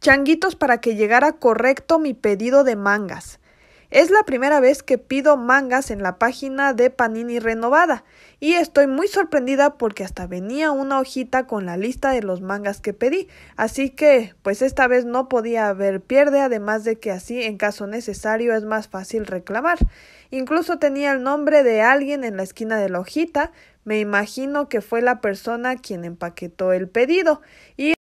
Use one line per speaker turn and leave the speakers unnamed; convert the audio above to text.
Changuitos para que llegara correcto mi pedido de mangas. Es la primera vez que pido mangas en la página de Panini renovada y estoy muy sorprendida porque hasta venía una hojita con la lista de los mangas que pedí, así que pues esta vez no podía haber pierde, además de que así en caso necesario es más fácil reclamar. Incluso tenía el nombre de alguien en la esquina de la hojita, me imagino que fue la persona quien empaquetó el pedido y